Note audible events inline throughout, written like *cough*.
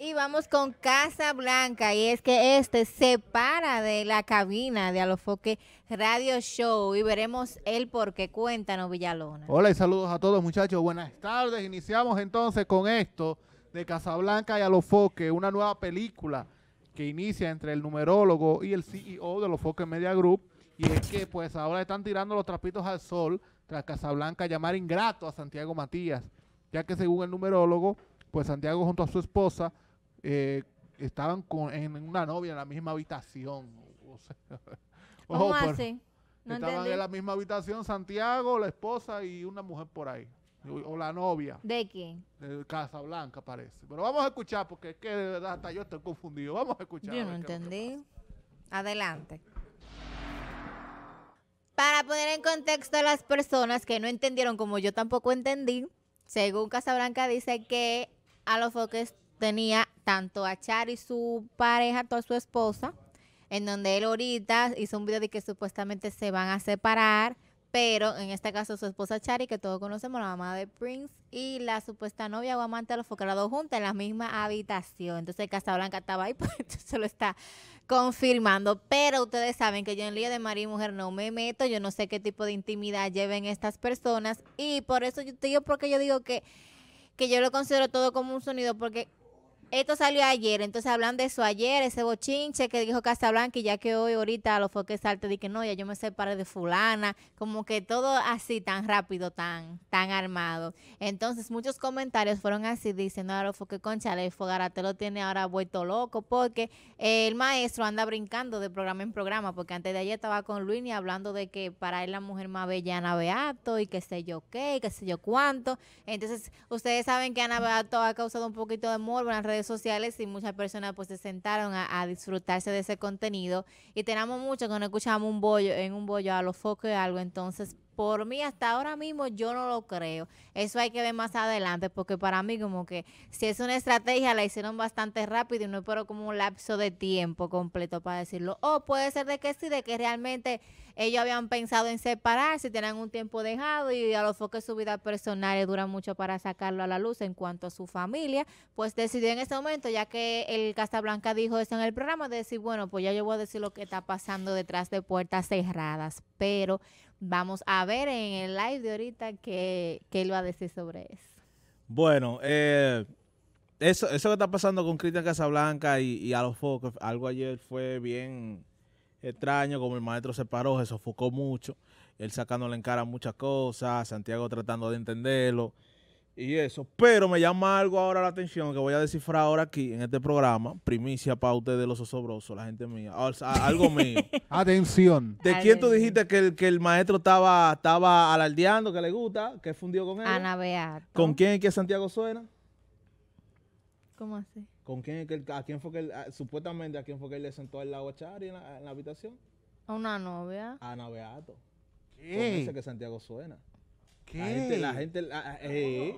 Y vamos con Casa Blanca, y es que este se para de la cabina de Alofoque Radio Show y veremos el por qué. Cuéntanos, Villalona. Hola y saludos a todos, muchachos. Buenas tardes. Iniciamos entonces con esto de Casablanca y Alofoque, una nueva película que inicia entre el numerólogo y el CEO de Alofoque Media Group. Y es que, pues, ahora están tirando los trapitos al sol tras Casablanca llamar ingrato a Santiago Matías, ya que según el numerólogo, pues Santiago junto a su esposa eh, estaban con, en una novia en la misma habitación. *laughs* O sea, ¿Cómo ojo, estaban en la misma habitación Santiago, la esposa y una mujer por ahí. O, la novia. ¿De quién? De Casablanca parece. Pero vamos a escuchar porque es que de verdad hasta yo estoy confundido. Vamos a escuchar. Yo no entendí. Adelante. Para poner en contexto a las personas que no entendieron, como yo tampoco entendí, según Casablanca dice que a los foques tenía tanto a Char y su pareja, toda su esposa, en donde él ahorita hizo un video de que supuestamente se van a separar, pero en este caso su esposa Chari, que todos conocemos, la mamá de Prince, y la supuesta novia o amante los Focalados juntas en la misma habitación. Entonces Casablanca estaba ahí, *laughs* pues se lo está confirmando. Pero ustedes saben que yo en lío de María y Mujer no me meto, yo no sé qué tipo de intimidad lleven estas personas, y por eso yo te digo, porque yo digo que que yo lo considero todo como un sonido, porque esto salió ayer, entonces hablando de eso ayer, ese bochinche que dijo Casablanca y ya que hoy ahorita los que salte que no, ya yo me separé de fulana, como que todo así tan rápido, tan tan armado. Entonces muchos comentarios fueron así diciendo a ah, los foques, el Fogarate lo tiene ahora vuelto loco porque el maestro anda brincando de programa en programa, porque antes de ayer estaba con Luini hablando de que para él la mujer más bella Ana Beato y que sé yo qué, y qué sé yo cuánto. Entonces ustedes saben que Ana Beato ha causado un poquito de morbo en las redes sociales y muchas personas pues se sentaron a, disfrutarse de ese contenido y tenemos mucho que no escuchamos un bollo en un bollo a los focos de algo, entonces por mí hasta ahora mismo yo no lo creo. Eso hay que ver más adelante porque para mí como que si es una estrategia la hicieron bastante rápido y no espero como un lapso de tiempo completo para decirlo. O puede ser de que sí, de que realmente ellos habían pensado en separarse, tenían un tiempo dejado y a lo que su vida personal dura mucho para sacarlo a la luz en cuanto a su familia, pues decidió en ese momento, ya que el Casablanca dijo eso en el programa, de decir, bueno, pues ya yo voy a decir lo que está pasando detrás de puertas cerradas, pero Vamos a ver en el live de ahorita qué, qué él va a decir sobre eso. Bueno, eh, eso, eso que está pasando con Cristian Casablanca y, y a los focos, algo ayer fue bien extraño, como el maestro se paró, se sofocó mucho, él sacándole en cara muchas cosas, Santiago tratando de entenderlo y eso. Pero me llama algo ahora la atención que voy a descifrar ahora aquí en este programa. Primicia para ustedes los osobrosos, la gente mía. algo mío. *laughs* atención. ¿De quién tú dijiste que el, maestro estaba, estaba alardeando, que le gusta, que fundió con él? Ana Beato. ¿Con quién es que Santiago suena? ¿Cómo así? ¿Con quién es que el, a quién fue que supuestamente a quién fue que él le sentó al lado a Chari en la, habitación? A una novia. Ana Beato. ¿Qué? que Santiago suena. La gente, la gente, eh,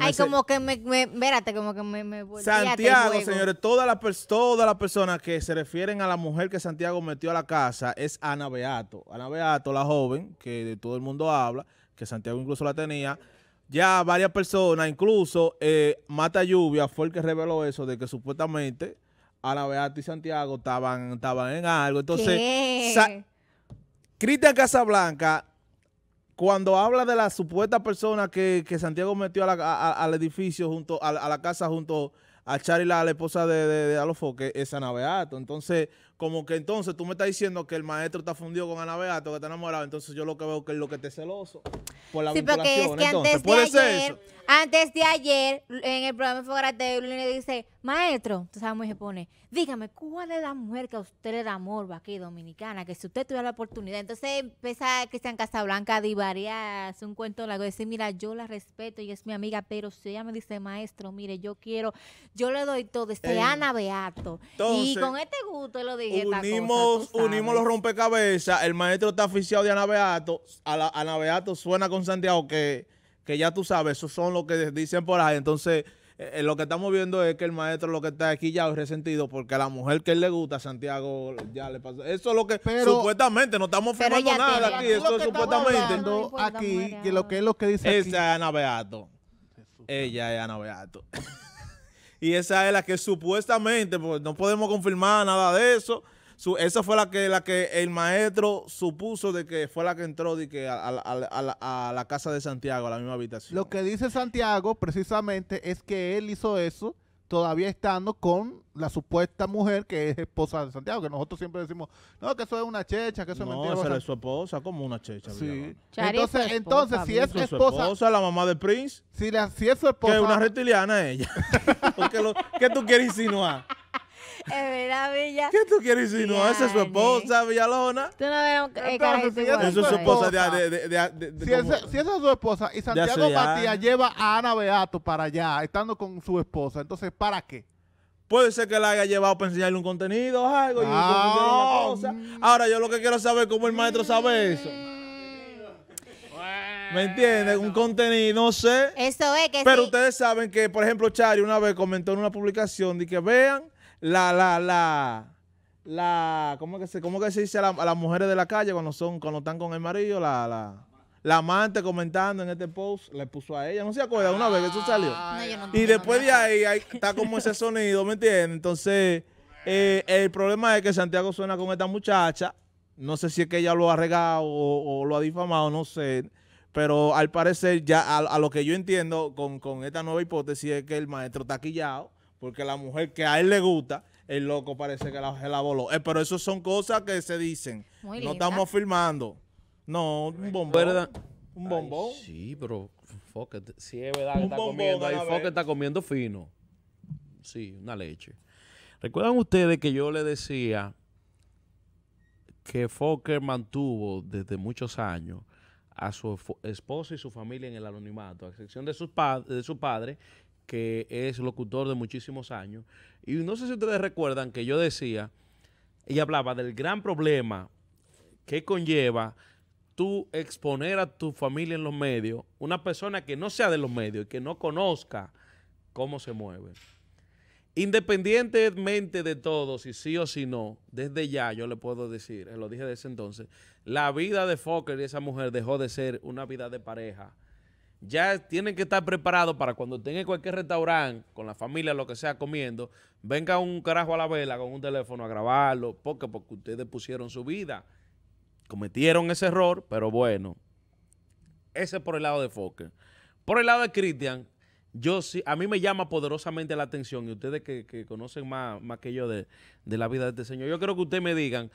Ay, como que me, como que me, me Santiago, señores, todas las personas que se refieren a la mujer que Santiago metió a la casa es Ana Beato. Ana Beato, la joven, que de todo el mundo habla, que Santiago incluso la tenía. Ya varias personas, incluso eh, Mata Lluvia fue el que reveló eso de que supuestamente Ana Beato y Santiago estaban, estaban en algo. Entonces, Cristian Casablanca cuando habla de la supuesta persona que, que Santiago metió a al edificio, junto a, la casa, junto a Charlie, la, la esposa de, de, de es Ana Beato. Entonces, como que entonces tú me estás diciendo que el maestro está fundido con Ana Beato, que está enamorado, entonces yo lo que veo que es lo que te celoso por la sí, entonces, antes de, ayer, antes de ayer, en el programa Fogarate, le dice, maestro, tú sabes cómo se pone, dígame, ¿cuál es la mujer que a usted le da amor aquí, dominicana? Que si usted tuviera la oportunidad, entonces empieza Cristian Casablanca a divariar, hace un cuento largo, decir, mira, yo la respeto y es mi amiga, pero si ella me dice, maestro, mire, yo quiero, yo le doy todo, este Ana Beato. y con este gusto lo digo unimos, unimos los rompecabezas. El maestro está aficionado de Ana Beato. A, Ana Beato suena con Santiago, que, ya tú sabes, esos son lo que dicen por ahí. Entonces, eh, eh, lo que estamos viendo es que el maestro lo que está aquí ya es resentido porque a la mujer que él le gusta, Santiago, ya le pasó. Eso es lo que supuestamente, no estamos firmando nada aquí. Eso supuestamente. aquí, que lo que es lo que dice. Esa es Ana Beato. Ella es Ana Beato y esa es la que supuestamente, pues no podemos confirmar nada de eso, esa fue la que la que el maestro supuso de que fue la que entró de que a, a, la casa de Santiago, a la misma habitación. Lo que dice Santiago precisamente es que él hizo eso todavía estando con la supuesta mujer que es esposa de Santiago, que nosotros siempre decimos, no, que eso es una checha, que eso es mentira. No, su esposa, como una checha. Entonces, entonces si es su esposa, la mamá de Prince. Si, es su esposa... Que es una reptiliana ella. *laughs* Porque lo, ¿Qué tú quieres insinuar? verdad, Villa. ¿Qué tú quieres decir? No, esa es su esposa, Villalona. Tú no Esa es su esposa si, esa es su esposa y Santiago Matías lleva a Ana Beato para allá, estando con su esposa, entonces, ¿para qué? Puede ser que la haya llevado para enseñarle un contenido o algo. Ah, mm. Ahora, yo lo que quiero saber es cómo el maestro sabe mm. eso. ¿Me entiendes? Un contenido, no sé. Eso es que Pero ustedes saben que, por ejemplo, Chari una vez comentó en una publicación de que vean la, la, la, la, ¿cómo que se, cómo que se dice a, las mujeres de la calle cuando son, cuando están con el marido? La, la, la amante comentando en este post, le puso a ella, no se acuerda una vez que eso salió. Ah, y después de ahí, está como ese sonido, ¿me entiendes? Entonces, eh, el problema es que Santiago suena con esta muchacha, no sé si es que ella lo ha regado o, lo ha difamado, no sé pero al parecer ya a, lo que yo entiendo con, con esta nueva hipótesis es que el maestro está quillado porque la mujer que a él le gusta, el loco parece que la, voló. Eh, pero eso son cosas que se dicen. no estamos filmando. No, un bombón. Un bombón. sí, pero foque, sí es verdad está comiendo. Ahí está comiendo fino. Sí, una leche. ¿Recuerdan ustedes que yo le decía que Fokker mantuvo desde muchos años a su esposa y su familia en el anonimato, a excepción de su padre. de que es locutor de muchísimos años. Y no sé si ustedes recuerdan que yo decía, y hablaba del gran problema que conlleva tú exponer a tu familia en los medios, una persona que no sea de los medios y que no conozca cómo se mueve. Independientemente de todo, si sí o si no, desde ya yo le puedo decir, eh, lo dije desde entonces, la vida de Fokker y esa mujer dejó de ser una vida de pareja ya tienen que estar preparados para cuando estén en cualquier restaurante, con la familia, lo que sea, comiendo, venga un carajo a la vela con un teléfono a grabarlo, porque, porque ustedes pusieron su vida. Cometieron ese error, pero bueno, ese por el lado de Fokker. Por el lado de Cristian, yo sí, a mí me llama poderosamente la atención, y ustedes que, conocen más, más que yo de, la vida de este señor, yo quiero que ustedes me digan,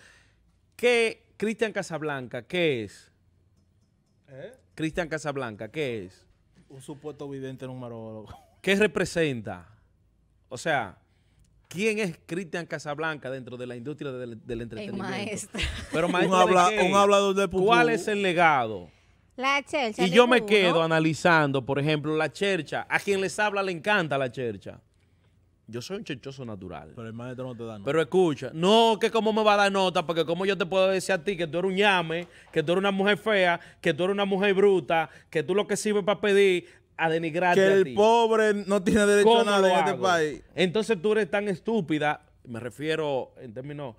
¿qué Cristian Casablanca, qué es? ¿Eh? Cristian Casablanca, ¿qué es? Un supuesto vidente numerólogo. ¿Qué representa? O sea, ¿quién es Cristian Casablanca dentro de la industria del, entretenimiento? El maestro. Pero maestro un, habla, un de ¿Cuál es el legado? La chercha. Y yo me quedo analizando, por ejemplo, la chercha. A quien les habla le encanta la chercha. Yo soy un chechoso natural. Pero el maestro no te da nota. Pero escucha, no, que cómo me va a dar nota, porque cómo yo te puedo decir a ti que tú eres un ñame, que tú eres una mujer fea, que tú eres una mujer bruta, que tú lo que sirves para pedir a denigrar Que el pobre no tiene derecho a nada en este país. Entonces tú eres tan estúpida, me refiero en términos...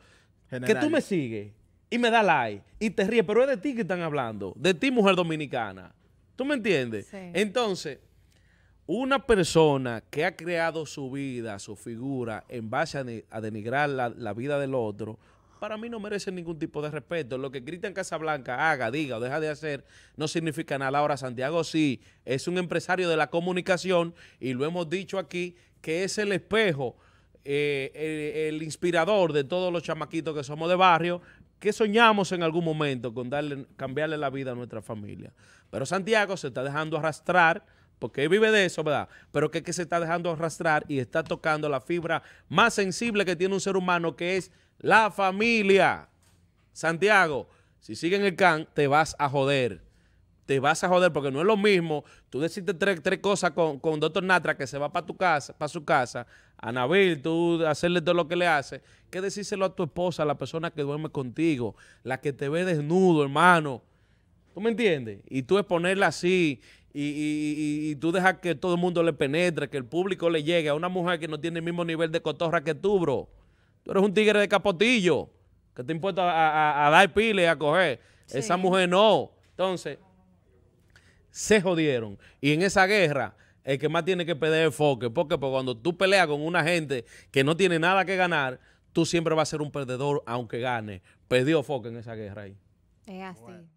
Generales. Que tú me sigues y me da like y te ríes, pero es de ti que están hablando, de ti mujer dominicana. ¿Tú me entiendes? Sí. Entonces... Una persona que ha creado su vida, su figura, en base a, denigrar la, vida del otro, para mí no merece ningún tipo de respeto. Lo que Casa Blanca, haga, diga o deja de hacer, no significa nada. Ahora, Santiago sí es un empresario de la comunicación y lo hemos dicho aquí, que es el espejo, eh, el, inspirador de todos los chamaquitos que somos de barrio, que soñamos en algún momento con darle, cambiarle la vida a nuestra familia. Pero Santiago se está dejando arrastrar porque vive de eso, ¿verdad? Pero que es que se está dejando arrastrar y está tocando la fibra más sensible que tiene un ser humano, que es la familia. Santiago, si siguen el can, te vas a joder. Te vas a joder porque no es lo mismo. Tú decirte tres, cosas con, con doctor Natra que se va para tu casa, para su casa. Anabel, tú hacerle todo lo que le hace. ¿Qué decírselo a tu esposa, la persona que duerme contigo, la que te ve desnudo, hermano? ¿Tú me entiendes? Y tú exponerla así y, tú dejas que todo el mundo le penetre, que el público le llegue a una mujer que no tiene el mismo nivel de cotorra que tú, bro. Tú eres un tigre de capotillo, que te impuesto a, dar pile a coger. Esa mujer no. Entonces, se jodieron. Y en esa guerra, el que más tiene que perder es Foque. Porque cuando tú peleas con una gente que no tiene nada que ganar, tú siempre vas a ser un perdedor aunque gane. Perdió Foque en esa guerra ahí. Es así.